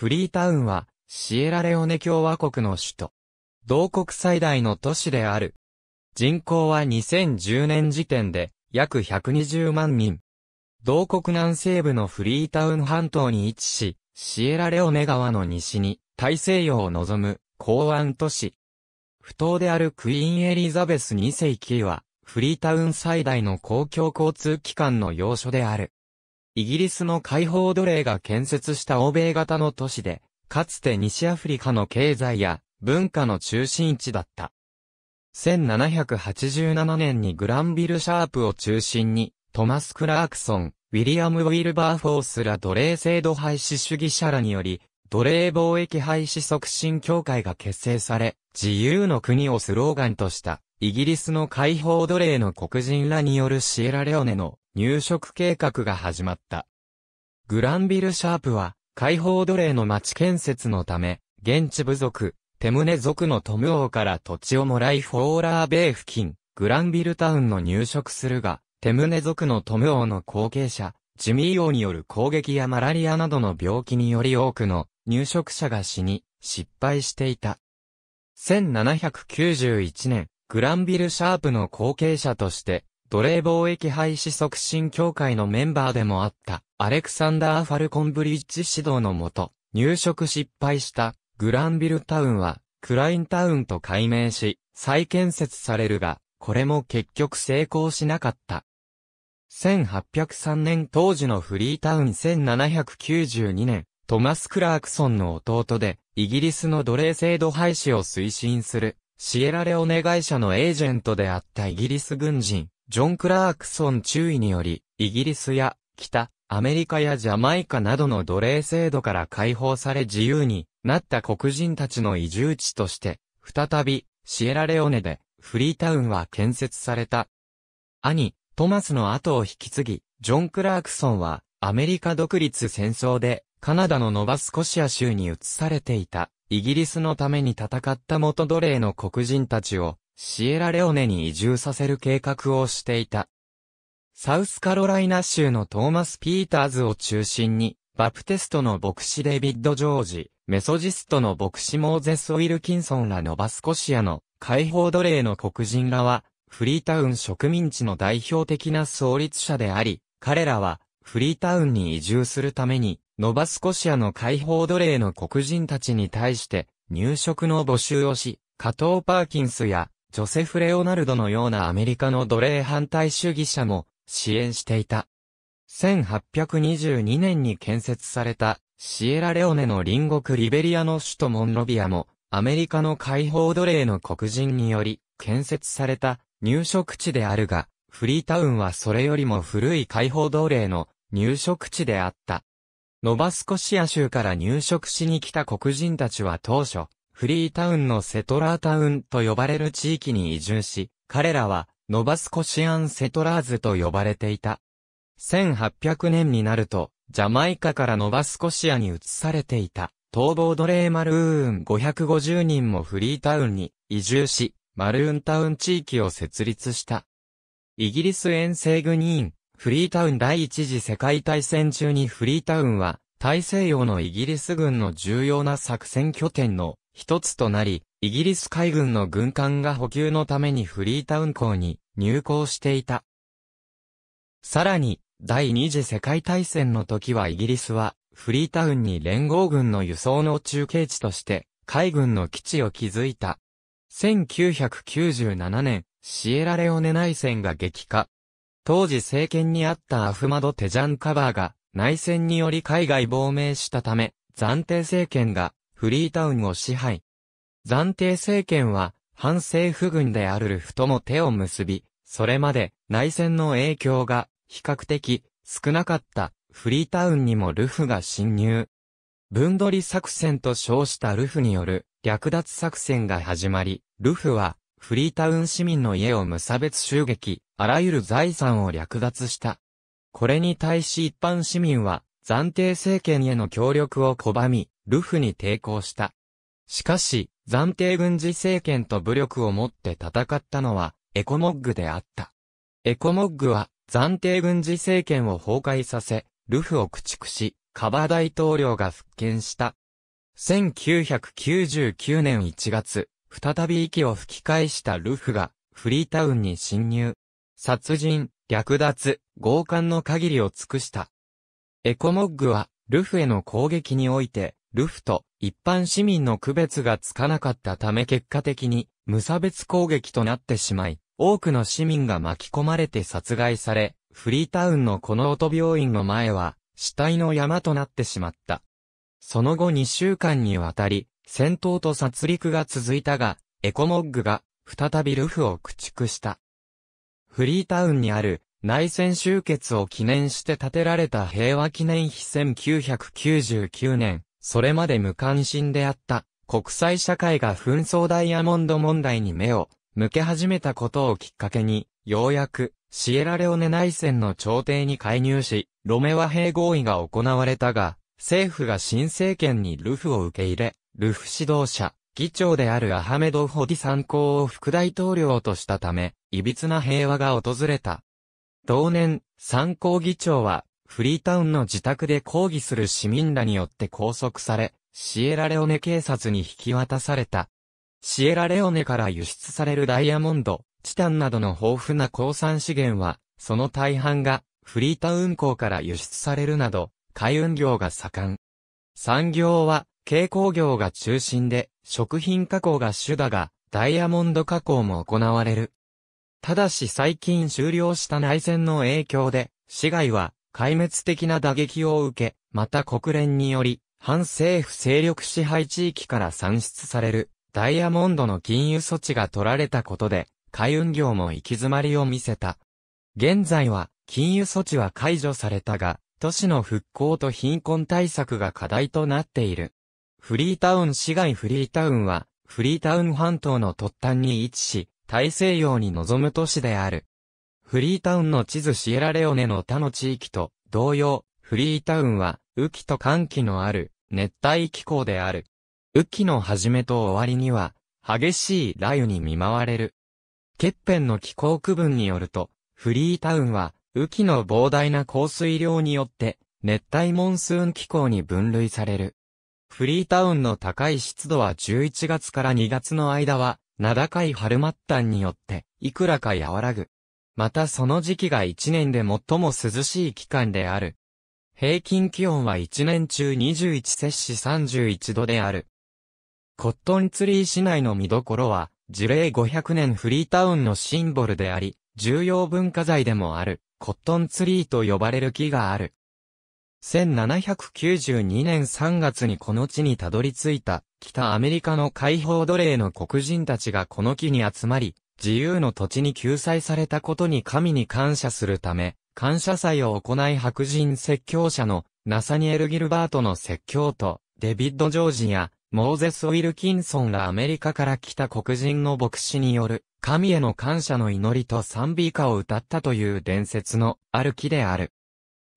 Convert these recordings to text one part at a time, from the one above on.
フリータウンは、シエラレオネ共和国の首都。同国最大の都市である。人口は2010年時点で、約120万人。同国南西部のフリータウン半島に位置し、シエラレオネ川の西に、大西洋を望む、港湾都市。不当であるクイーンエリザベス2世紀は、フリータウン最大の公共交通機関の要所である。イギリスの解放奴隷が建設した欧米型の都市で、かつて西アフリカの経済や文化の中心地だった。1787年にグランビル・シャープを中心に、トマス・クラークソン、ウィリアム・ウィルバー・フォースら奴隷制度廃止主義者らにより、奴隷貿易廃止促進協会が結成され、自由の国をスローガンとした、イギリスの解放奴隷の黒人らによるシエラレオネの入植計画が始まった。グランビル・シャープは、解放奴隷の町建設のため、現地部族、テムネ族のトム王から土地をもらいフォーラーベイ付近、グランビルタウンの入植するが、テムネ族のトム王の後継者、ジミー王による攻撃やマラリアなどの病気により多くの入植者が死に、失敗していた。1791年、グランビル・シャープの後継者として、奴隷貿易廃止促進協会のメンバーでもあった、アレクサンダー・ファルコンブリッジ指導のもと、入植失敗したグランビルタウンは、クラインタウンと改名し、再建設されるが、これも結局成功しなかった。1803年当時のフリータウン1792年、トマス・クラークソンの弟で、イギリスの奴隷制度廃止を推進する、シエラレオネ会社のエージェントであったイギリス軍人、ジョン・クラークソン注意により、イギリスや北、アメリカやジャマイカなどの奴隷制度から解放され自由になった黒人たちの移住地として、再び、シエラレオネで、フリータウンは建設された。兄、トマスの後を引き継ぎ、ジョン・クラークソンは、アメリカ独立戦争で、カナダのノバスコシア州に移されていた、イギリスのために戦った元奴隷の黒人たちを、シエラレオネに移住させる計画をしていた。サウスカロライナ州のトーマス・ピーターズを中心に、バプテストの牧師デビッド・ジョージ、メソジストの牧師モーゼス・ウィルキンソンらノバスコシアの解放奴隷の黒人らは、フリータウン植民地の代表的な創立者であり、彼らは、フリータウンに移住するために、ノバスコシアの解放奴隷の黒人たちに対して、入植の募集をし、加藤パーキンスやジョセフ・レオナルドのようなアメリカの奴隷反対主義者も支援していた。1822年に建設されたシエラレオネの隣国リベリアの首都モンロビアもアメリカの解放奴隷の黒人により建設された入植地であるが、フリータウンはそれよりも古い解放奴隷の入植地であった。ノバスコシア州から入植しに来た黒人たちは当初、フリータウンのセトラータウンと呼ばれる地域に移住し、彼らはノバスコシアンセトラーズと呼ばれていた。1800年になると、ジャマイカからノバスコシアに移されていた、逃亡奴隷マルーン550人もフリータウンに移住し、マルーンタウン地域を設立した。イギリス遠征軍員、フリータウン第一次世界大戦中にフリータウンは、大西洋のイギリス軍の重要な作戦拠点の一つとなり、イギリス海軍の軍艦が補給のためにフリータウン港に入港していた。さらに、第二次世界大戦の時はイギリスは、フリータウンに連合軍の輸送の中継地として、海軍の基地を築いた。1997年、シエラレオネ内戦が激化。当時政権にあったアフマド・テジャンカバーが内戦により海外亡命したため、暫定政権がフリータウンを支配。暫定政権は、反政府軍であるルフとも手を結び、それまで内戦の影響が比較的少なかったフリータウンにもルフが侵入。分取り作戦と称したルフによる略奪作戦が始まり、ルフはフリータウン市民の家を無差別襲撃、あらゆる財産を略奪した。これに対し一般市民は暫定政権への協力を拒み、ルフに抵抗した。しかし、暫定軍事政権と武力を持って戦ったのは、エコモッグであった。エコモッグは、暫定軍事政権を崩壊させ、ルフを駆逐し、カバ大統領が復権した。1999年1月、再び息を吹き返したルフが、フリータウンに侵入。殺人、略奪、強姦の限りを尽くした。エコモッグは、ルフへの攻撃において、ルフと一般市民の区別がつかなかったため結果的に無差別攻撃となってしまい、多くの市民が巻き込まれて殺害され、フリータウンのこの音病院の前は死体の山となってしまった。その後2週間にわたり、戦闘と殺戮が続いたが、エコモッグが再びルフを駆逐した。フリータウンにある内戦終結を記念して建てられた平和記念碑1999年、それまで無関心であった国際社会が紛争ダイヤモンド問題に目を向け始めたことをきっかけに、ようやくシエラレオネ内戦の朝廷に介入し、ロメ和平合意が行われたが、政府が新政権にルフを受け入れ、ルフ指導者、議長であるアハメド・ホディ参考を副大統領としたため、いびつな平和が訪れた。同年、参考議長は、フリータウンの自宅で抗議する市民らによって拘束され、シエラレオネ警察に引き渡された。シエラレオネから輸出されるダイヤモンド、チタンなどの豊富な鉱産資源は、その大半がフリータウン港から輸出されるなど、海運業が盛ん。産業は、軽工業が中心で、食品加工が主だが、ダイヤモンド加工も行われる。ただし最近終了した内戦の影響で、市街は壊滅的な打撃を受け、また国連により、反政府勢力支配地域から算出される、ダイヤモンドの禁輸措置が取られたことで、海運業も行き詰まりを見せた。現在は、禁輸措置は解除されたが、都市の復興と貧困対策が課題となっている。フリータウン市外フリータウンは、フリータウン半島の突端に位置し、大西洋に望む都市である。フリータウンの地図シエラレオネの他の地域と同様、フリータウンは雨季と寒季のある熱帯気候である。雨季の始めと終わりには激しい雷雨に見舞われる。ケッペンの気候区分によると、フリータウンは雨季の膨大な降水量によって熱帯モンスーン気候に分類される。フリータウンの高い湿度は11月から2月の間は、名高い春末端によって、いくらか和らぐ。またその時期が1年で最も涼しい期間である。平均気温は1年中21摂氏31度である。コットンツリー市内の見どころは、樹齢500年フリータウンのシンボルであり、重要文化財でもある、コットンツリーと呼ばれる木がある。1792年3月にこの地にたどり着いた、北アメリカの解放奴隷の黒人たちがこの木に集まり、自由の土地に救済されたことに神に感謝するため、感謝祭を行い白人説教者のナサニエル・ギルバートの説教と、デビッド・ジョージや、モーゼス・ウィルキンソンらアメリカから来た黒人の牧師による、神への感謝の祈りと賛美歌を歌ったという伝説のある木である。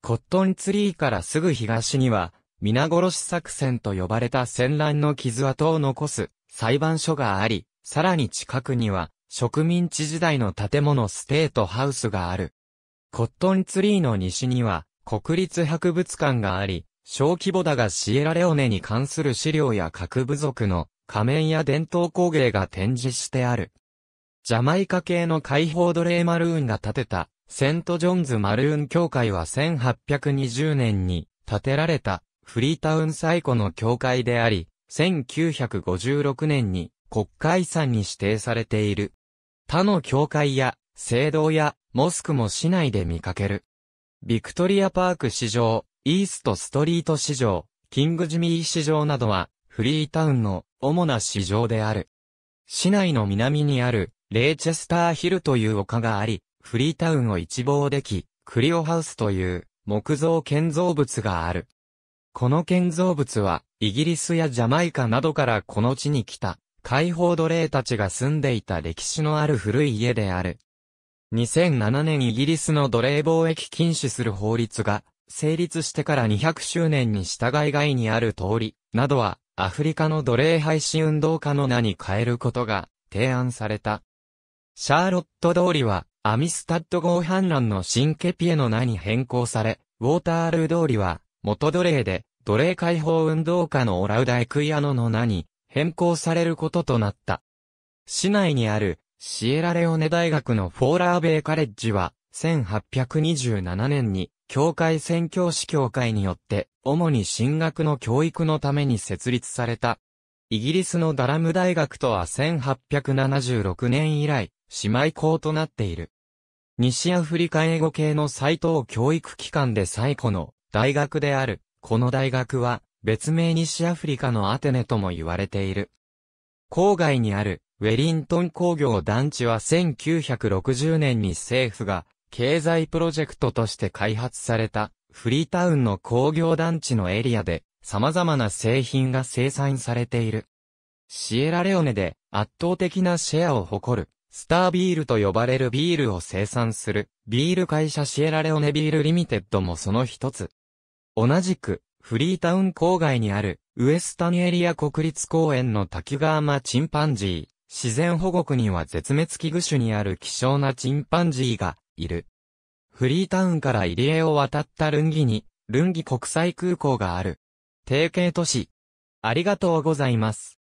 コットンツリーからすぐ東には、皆殺し作戦と呼ばれた戦乱の傷跡を残す裁判所があり、さらに近くには、植民地時代の建物ステートハウスがある。コットンツリーの西には、国立博物館があり、小規模だがシエラレオネに関する資料や各部族の仮面や伝統工芸が展示してある。ジャマイカ系の解放奴隷マルーンが建てた、セントジョンズマルーン教会は1820年に建てられたフリータウン最古の教会であり、1956年に国会遺産に指定されている。他の教会や、聖堂や、モスクも市内で見かける。ビクトリアパーク市場、イーストストリート市場、キングジミー市場などは、フリータウンの主な市場である。市内の南にある、レイチェスターヒルという丘があり、フリータウンを一望でき、クリオハウスという木造建造物がある。この建造物は、イギリスやジャマイカなどからこの地に来た解放奴隷たちが住んでいた歴史のある古い家である。2007年イギリスの奴隷貿易禁止する法律が成立してから200周年に従い外にある通りなどはアフリカの奴隷廃止運動家の名に変えることが提案された。シャーロット通りはアミスタッド号反乱のシンケピエの名に変更され、ウォータールー通りは元奴隷で奴隷解放運動家のオラウダエクイアノの名に変更されることとなった。市内にあるシエラレオネ大学のフォーラーベイカレッジは、1827年に、教会宣教師協会によって、主に進学の教育のために設立された。イギリスのダラム大学とは1876年以来、姉妹校となっている。西アフリカ英語系の最東教育機関で最古の大学である、この大学は、別名西アフリカのアテネとも言われている。郊外にあるウェリントン工業団地は1960年に政府が経済プロジェクトとして開発されたフリータウンの工業団地のエリアで様々な製品が生産されている。シエラレオネで圧倒的なシェアを誇るスタービールと呼ばれるビールを生産するビール会社シエラレオネビールリミテッドもその一つ。同じくフリータウン郊外にある、ウエスタンエリア国立公園の滝川間チンパンジー、自然保護区には絶滅危惧種にある希少なチンパンジーが、いる。フリータウンから入江を渡ったルンギに、ルンギ国際空港がある。提携都市。ありがとうございます。